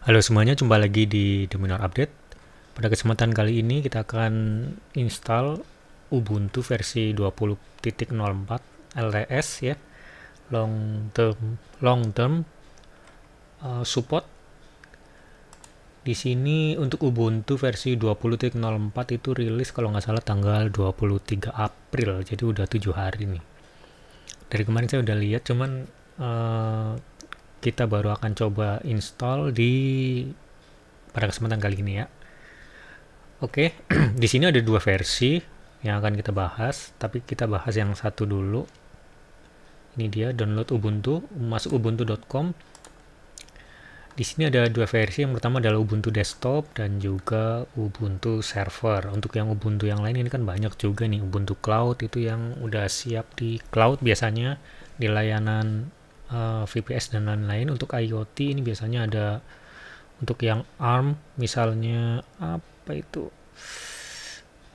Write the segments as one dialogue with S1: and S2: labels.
S1: Halo semuanya, jumpa lagi di The Minor Update. Pada kesempatan kali ini kita akan install Ubuntu versi 20.04 LTS ya. Long term long term uh, support. Di sini untuk Ubuntu versi 20.04 itu rilis kalau nggak salah tanggal 23 April. Jadi udah 7 hari nih. Dari kemarin saya udah lihat cuman uh, kita baru akan coba install di pada kesempatan kali ini ya. Oke, di sini ada dua versi yang akan kita bahas, tapi kita bahas yang satu dulu. Ini dia download Ubuntu, masuk ubuntu.com. Di sini ada dua versi, yang pertama adalah Ubuntu Desktop dan juga Ubuntu Server. Untuk yang Ubuntu yang lain ini kan banyak juga nih, Ubuntu Cloud itu yang udah siap di cloud biasanya di layanan uh, eh, VPS dan lain-lain untuk IoT ini biasanya ada untuk yang ARM misalnya apa itu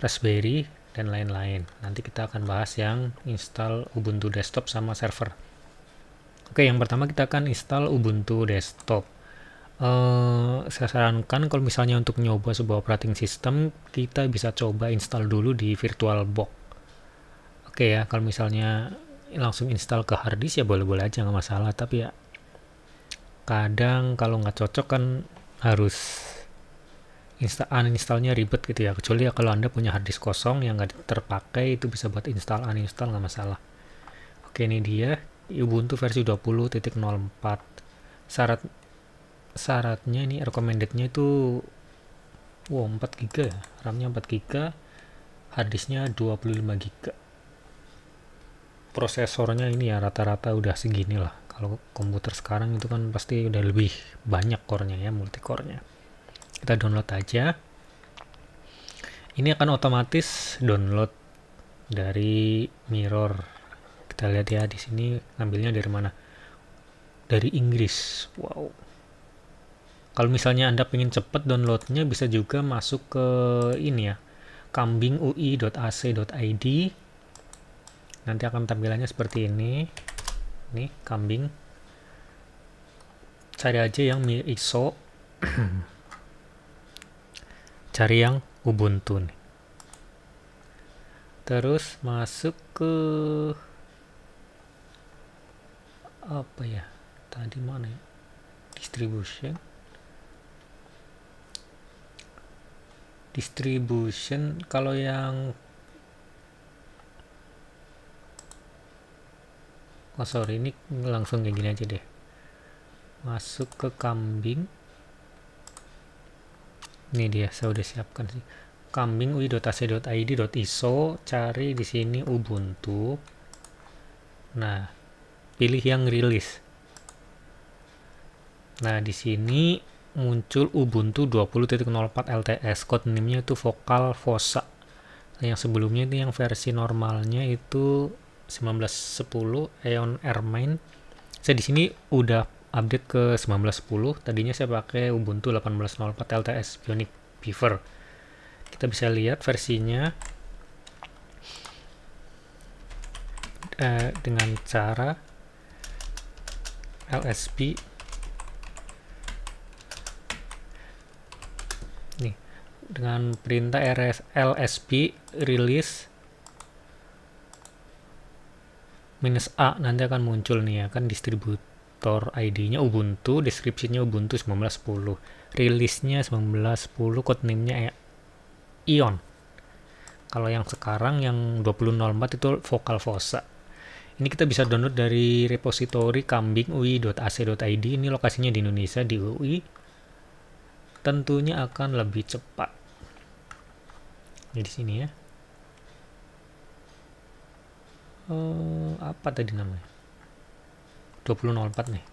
S1: Raspberry dan lain-lain nanti kita akan bahas yang install Ubuntu desktop sama server oke yang pertama kita akan install Ubuntu desktop Uh, saya sarankan kalau misalnya untuk nyoba sebuah operating system kita bisa coba install dulu di VirtualBox oke okay ya kalau misalnya langsung install ke hard disk ya boleh-boleh aja nggak masalah tapi ya kadang kalau nggak cocok kan harus install uninstallnya ribet gitu ya kecuali ya kalau anda punya hard disk kosong yang nggak terpakai itu bisa buat install uninstall nggak masalah oke ini dia Ubuntu versi 20.04 syarat syaratnya ini recommendednya itu wow 4 giga ya RAM nya 4 giga hard disknya 25 giga prosesornya ini ya rata-rata udah segini lah kalau komputer sekarang itu kan pasti udah lebih banyak core-nya ya multi core-nya kita download aja ini akan otomatis download dari mirror kita lihat ya di sini ngambilnya dari mana dari Inggris wow kalau misalnya anda pengen cepet downloadnya bisa juga masuk ke ini ya kambingui.ac.id nanti akan tampilannya seperti ini nih kambing cari aja yang ISO cari yang Ubuntu nih. terus masuk ke apa ya tadi mana ya distribution distribution kalau yang oh sorry ini langsung kayak gini aja deh masuk ke kambing ini dia saya udah siapkan sih kambing ui.ac.id.iso cari di sini ubuntu nah pilih yang rilis nah di sini muncul ubuntu 20.04 LTS code name-nya itu vokal fosa yang sebelumnya itu yang versi normalnya itu 1910 Aeon Airmain. Saya di sini udah update ke 1910. Tadinya saya pakai Ubuntu 18.04 LTS Bionic Beaver. Kita bisa lihat versinya eh, dengan cara LSP nih dengan perintah RS LSP release minus A nanti akan muncul nih ya kan distributor ID-nya Ubuntu, deskripsinya Ubuntu 1910, rilisnya 1910, code name-nya ya, Ion. Kalau yang sekarang yang 2004 itu Vocal Fossa. Ini kita bisa download dari repositori kambingui.ac.id. Ini lokasinya di Indonesia di UI. Tentunya akan lebih cepat. Jadi sini ya uh, apa tadi namanya 2004 nih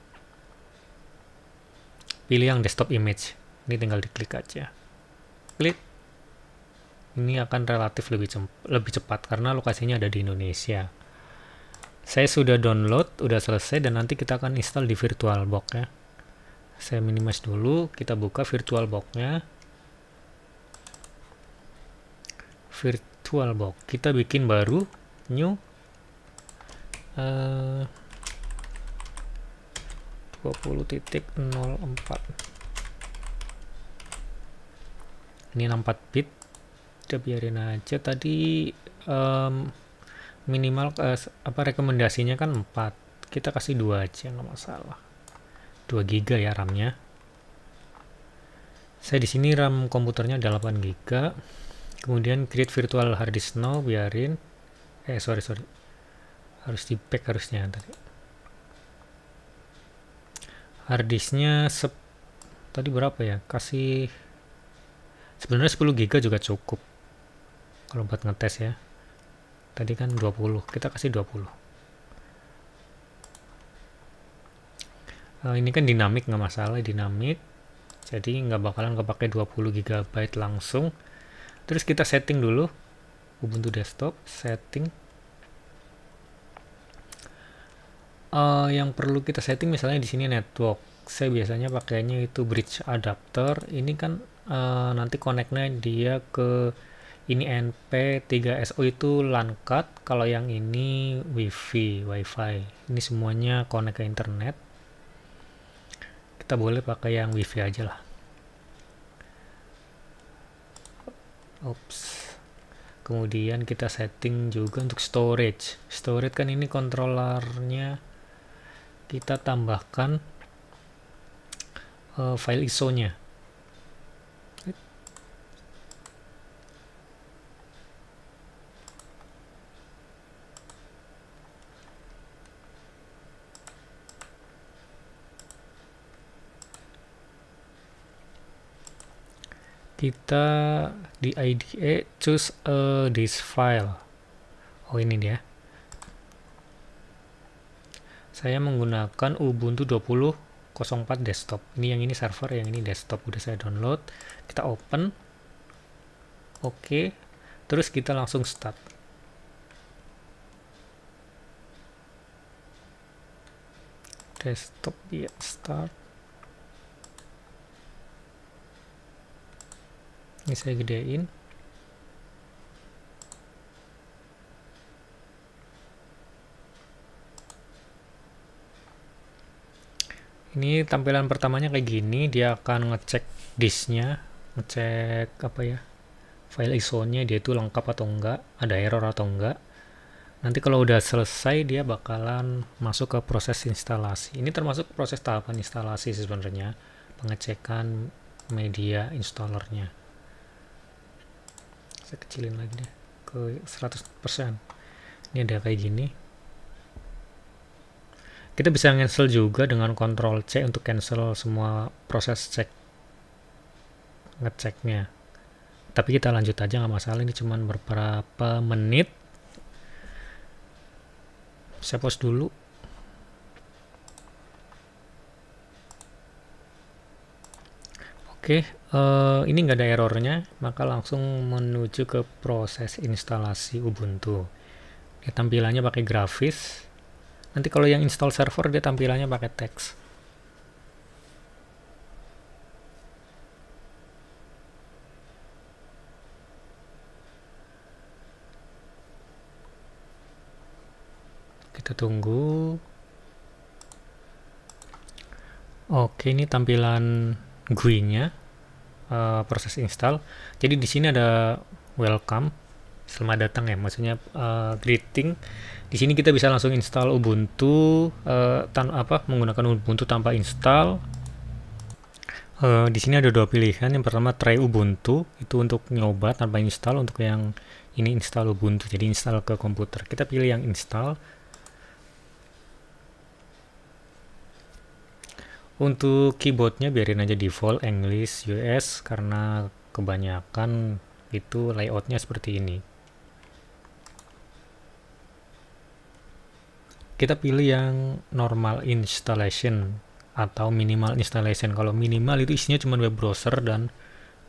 S1: pilih yang desktop image ini tinggal diklik aja klik ini akan relatif lebih lebih cepat karena lokasinya ada di Indonesia saya sudah download udah selesai dan nanti kita akan install di VirtualBox ya saya minimize dulu kita buka VirtualBox-nya VirtualBox kita bikin baru new Eh, uh, 20.04 ini 64 bit udah biarin aja tadi um, minimal uh, apa rekomendasinya kan 4 kita kasih 2 aja nggak masalah 2 giga ya RAM-nya saya di sini RAM komputernya ada 8 giga kemudian create virtual hard disk now biarin eh sorry sorry harus di pack harusnya tadi harddisknya sep tadi berapa ya kasih sebenarnya 10 giga juga cukup kalau buat ngetes ya tadi kan 20 kita kasih 20 uh, eh, ini kan dinamik nggak masalah dinamik jadi nggak bakalan kepake 20 GB langsung terus kita setting dulu Ubuntu desktop setting uh, yang perlu kita setting misalnya di sini network saya biasanya pakainya itu bridge adapter ini kan uh, nanti connectnya dia ke ini NP3SO itu LAN card kalau yang ini WiFi WiFi ini semuanya connect ke internet kita boleh pakai yang WiFi aja lah Oops. kemudian kita setting juga untuk storage storage kan ini kontrolernya kita tambahkan uh, file ISO-nya. kita di IDE choose uh, this file oh ini dia saya menggunakan Ubuntu 20.04 desktop. Ini yang ini server, yang ini desktop. Udah saya download. Kita open. Oke. Terus kita langsung start. Desktop ya start. Ini saya gedein. ini tampilan pertamanya kayak gini dia akan ngecek disknya ngecek apa ya file ISO-nya dia itu lengkap atau enggak ada error atau enggak nanti kalau udah selesai dia bakalan masuk ke proses instalasi ini termasuk proses tahapan instalasi sebenarnya pengecekan media installernya saya kecilin lagi deh ke 100% ini ada kayak gini kita bisa cancel juga dengan Ctrl C untuk cancel semua proses cek ngeceknya. Tapi kita lanjut aja nggak masalah ini cuman beberapa menit. Saya post dulu. Oke, okay, uh, eh, ini nggak ada errornya, maka langsung menuju ke proses instalasi Ubuntu. Ya, tampilannya pakai grafis. Nanti kalau yang install server dia tampilannya pakai teks. Kita tunggu. Oke, ini tampilan GUI-nya. Uh, eh, proses install. Jadi di sini ada welcome selamat datang ya maksudnya uh, greeting di sini kita bisa langsung install Ubuntu uh, tan apa menggunakan Ubuntu tanpa install uh, di sini ada dua pilihan yang pertama try Ubuntu itu untuk nyoba tanpa install untuk yang ini install Ubuntu jadi install ke komputer kita pilih yang install untuk keyboardnya biarin aja default English US karena kebanyakan itu layoutnya seperti ini kita pilih yang normal installation atau minimal installation kalau minimal itu isinya cuma web browser dan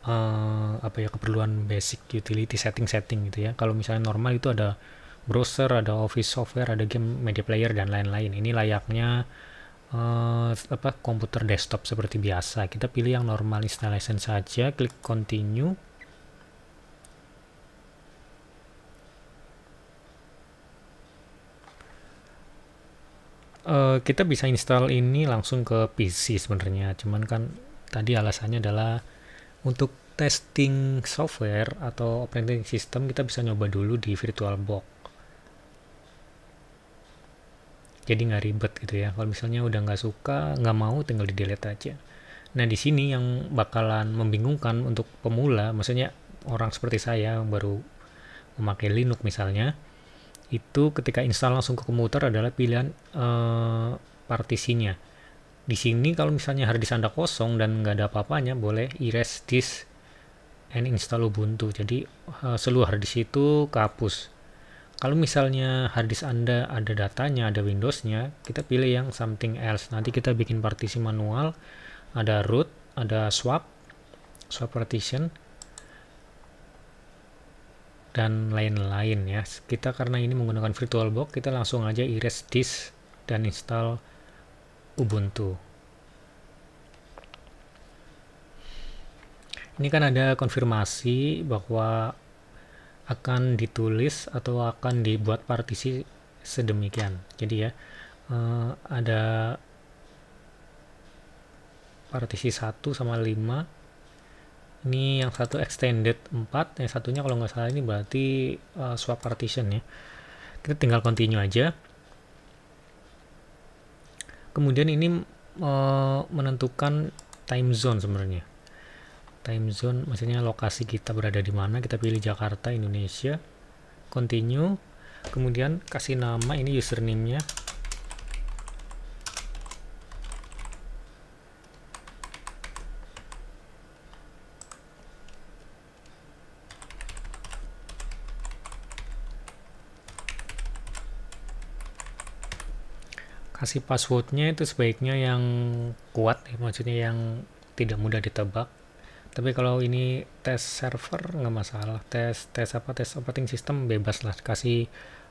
S1: uh, apa ya keperluan basic utility setting-setting gitu ya kalau misalnya normal itu ada browser ada office software ada game media player dan lain-lain ini layaknya uh, apa komputer desktop seperti biasa kita pilih yang normal installation saja klik continue Eh, kita bisa install ini langsung ke PC sebenarnya cuman kan tadi alasannya adalah untuk testing software atau operating system kita bisa nyoba dulu di VirtualBox jadi nggak ribet gitu ya kalau misalnya udah nggak suka nggak mau tinggal di delete aja nah di sini yang bakalan membingungkan untuk pemula maksudnya orang seperti saya yang baru memakai Linux misalnya itu ketika install langsung ke komputer adalah pilihan uh, partisinya. Di sini kalau misalnya harddisk Anda kosong dan nggak ada apa-apanya, boleh erase disk and install Ubuntu. Jadi uh, seluruh harddisk itu kehapus. Kalau misalnya harddisk Anda ada datanya, ada Windowsnya, kita pilih yang something else. Nanti kita bikin partisi manual, ada root, ada swap, swap partition, dan lain-lain ya kita karena ini menggunakan VirtualBox kita langsung aja erase disk dan install Ubuntu ini kan ada konfirmasi bahwa akan ditulis atau akan dibuat partisi sedemikian jadi ya eh, ada partisi 1 sama 5 ini yang satu extended 4 yang satunya kalau nggak salah ini berarti uh, swap partition ya kita tinggal continue aja kemudian ini uh, menentukan time zone sebenarnya time zone maksudnya lokasi kita berada di mana kita pilih Jakarta Indonesia continue kemudian kasih nama ini username nya kasih passwordnya itu sebaiknya yang kuat ya, maksudnya yang tidak mudah ditebak tapi kalau ini tes server nggak masalah tes tes apa tes operating system bebas lah kasih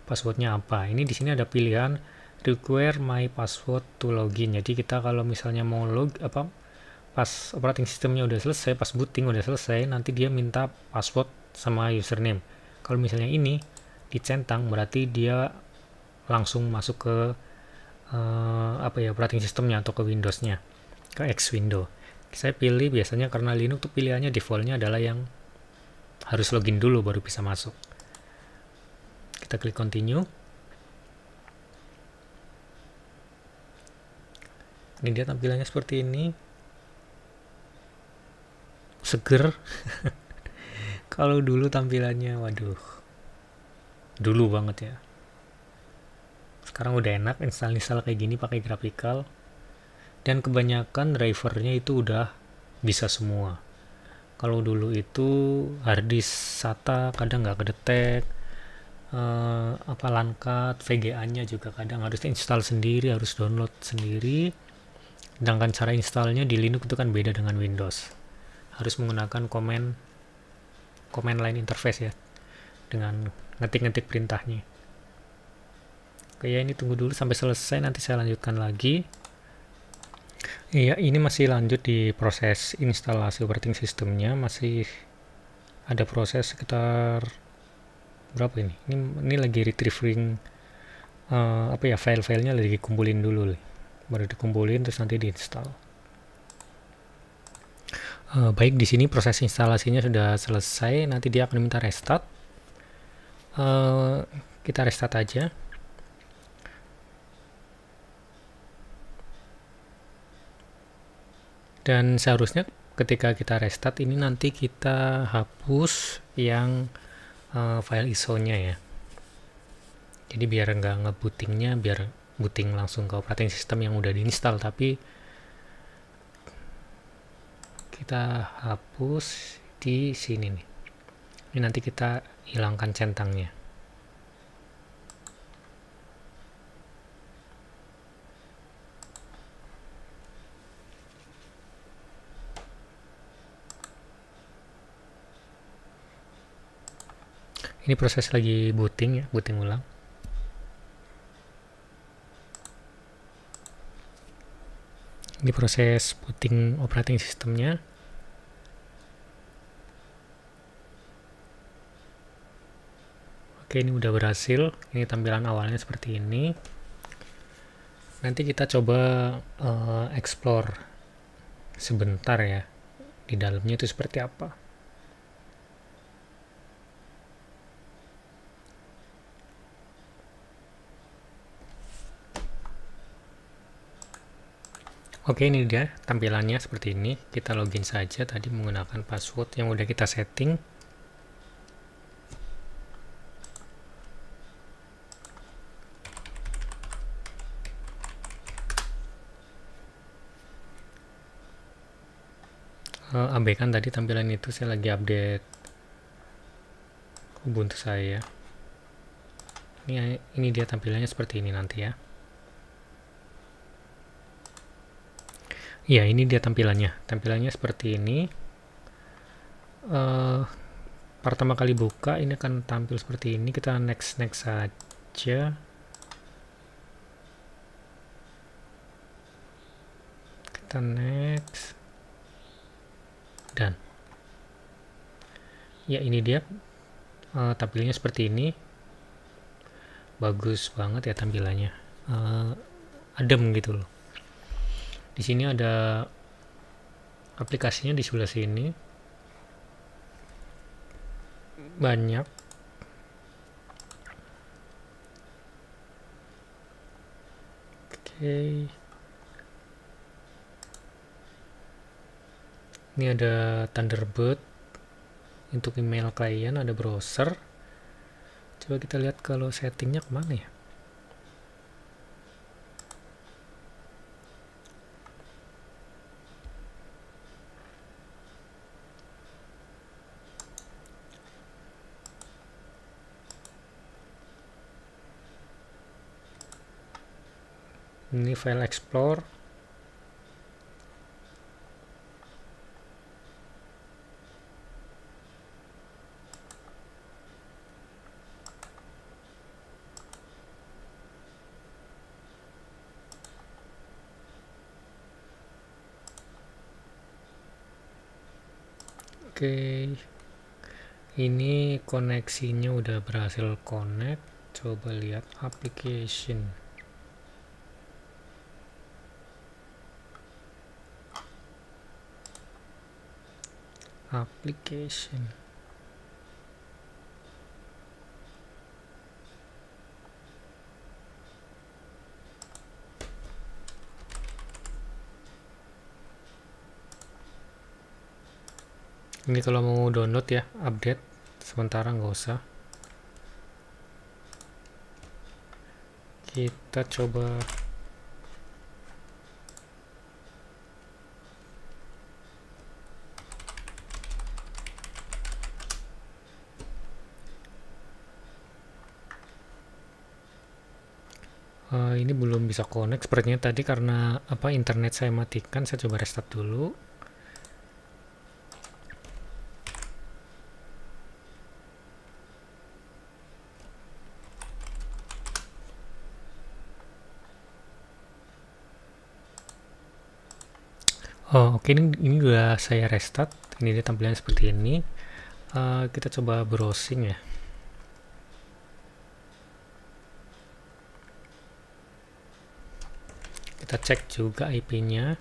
S1: passwordnya apa ini di sini ada pilihan require my password to login jadi kita kalau misalnya mau log apa pas operating systemnya udah selesai pas booting udah selesai nanti dia minta password sama username kalau misalnya ini dicentang berarti dia langsung masuk ke uh, apa ya operating sistemnya atau ke Windowsnya ke X window saya pilih biasanya karena Linux tuh pilihannya defaultnya adalah yang harus login dulu baru bisa masuk kita klik continue ini dia tampilannya seperti ini seger kalau dulu tampilannya waduh dulu banget ya sekarang udah enak install-install kayak gini pakai graphical dan kebanyakan drivernya itu udah bisa semua kalau dulu itu harddisk SATA kadang nggak kedetek eh, apa langkat VGA nya juga kadang harus install sendiri harus download sendiri sedangkan cara installnya di Linux itu kan beda dengan Windows harus menggunakan command command line interface ya dengan ngetik-ngetik perintahnya Oke ya ini tunggu dulu sampai selesai nanti saya lanjutkan lagi. Iya ini masih lanjut di proses instalasi operating systemnya masih ada proses sekitar berapa ini? Ini ini lagi retrieving uh, apa ya file-filenya lagi kumpulin dulu baru dikumpulin terus nanti diinstal. Uh, eh, baik di sini proses instalasinya sudah selesai nanti dia akan minta restart. Uh, kita restart aja. dan seharusnya ketika kita restart ini nanti kita hapus yang uh, file ISO-nya ya jadi biar nggak ngebootingnya biar booting langsung ke operating system yang udah diinstal tapi kita hapus di sini nih ini nanti kita hilangkan centangnya ini proses lagi booting ya booting ulang ini proses booting operating sistemnya oke ini udah berhasil ini tampilan awalnya seperti ini nanti kita coba uh, explore sebentar ya di dalamnya itu seperti apa Oke ini dia tampilannya seperti ini. Kita login saja tadi menggunakan password yang udah kita setting. Eh, abaikan tadi tampilan itu saya lagi update Ubuntu saya ini ini dia tampilannya seperti ini nanti ya ya ini dia tampilannya tampilannya seperti ini uh, pertama kali buka ini akan tampil seperti ini kita next next saja kita next dan ya ini dia uh, tampilannya seperti ini bagus banget ya tampilannya uh, adem gitu loh di sini ada aplikasinya di sebelah sini banyak oke ini ada Thunderbird untuk email klien ada browser coba kita lihat kalau settingnya kemana ya ini file explore Oke, ini koneksinya udah berhasil connect. Coba lihat application. application ini kalau mau download ya update sementara nggak usah kita coba Uh, ini belum bisa connect sepertinya tadi karena apa internet saya matikan saya coba restart dulu Oh, oke okay. ini, ini udah saya restart ini dia tampilannya seperti ini uh, kita coba browsing ya kita cek juga IP-nya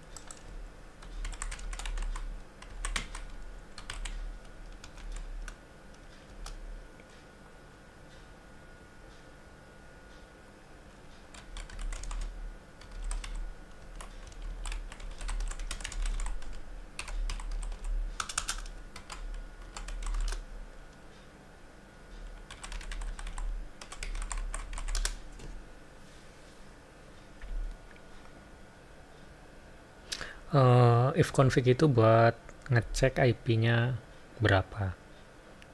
S1: uh, if config itu buat ngecek IP-nya berapa.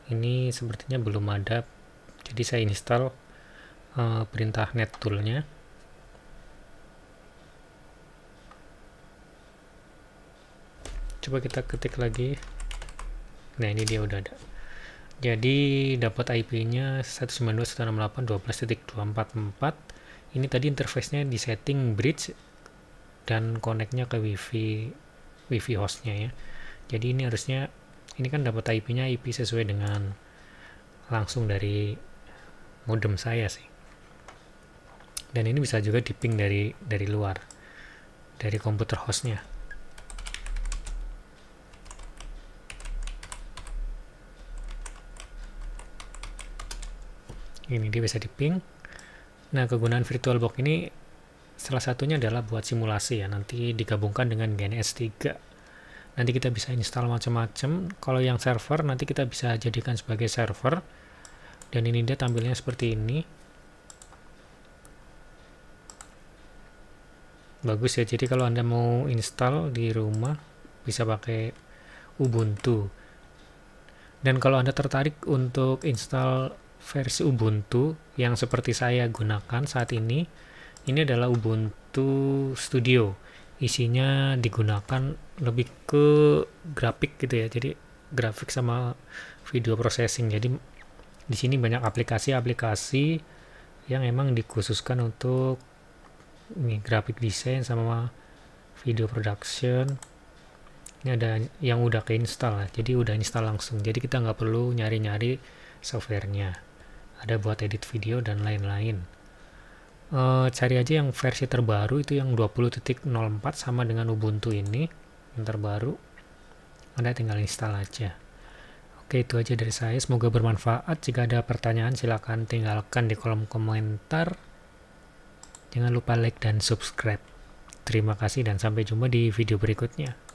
S1: Ini sepertinya belum ada, jadi saya install uh, perintah net tool-nya. Coba kita ketik lagi. Nah ini dia udah ada. Jadi dapat IP-nya 192.168.12.244. Ini tadi interface-nya di setting bridge dan koneknya ke wifi wifi hostnya ya jadi ini harusnya ini kan dapat IP nya IP sesuai dengan langsung dari modem saya sih dan ini bisa juga di ping dari dari luar dari komputer hostnya ini dia bisa di ping nah kegunaan virtual box ini Salah satunya adalah buat simulasi ya, nanti digabungkan dengan GNS 3. Nanti kita bisa install macam-macam. Kalau yang server nanti kita bisa jadikan sebagai server. Dan ini dia tampilnya seperti ini. Bagus ya, jadi kalau Anda mau install di rumah bisa pakai Ubuntu. Dan kalau Anda tertarik untuk install versi Ubuntu yang seperti saya gunakan saat ini, ini adalah Ubuntu Studio isinya digunakan lebih ke grafik gitu ya jadi grafik sama video processing jadi di sini banyak aplikasi-aplikasi yang emang dikhususkan untuk ini grafik desain sama video production ini ada yang udah keinstall lah. jadi udah install langsung jadi kita nggak perlu nyari-nyari softwarenya ada buat edit video dan lain-lain uh, cari aja yang versi terbaru itu yang 20.04 sama dengan Ubuntu ini yang terbaru Anda tinggal install aja Oke itu aja dari saya semoga bermanfaat jika ada pertanyaan silahkan tinggalkan di kolom komentar jangan lupa like dan subscribe terima kasih dan sampai jumpa di video berikutnya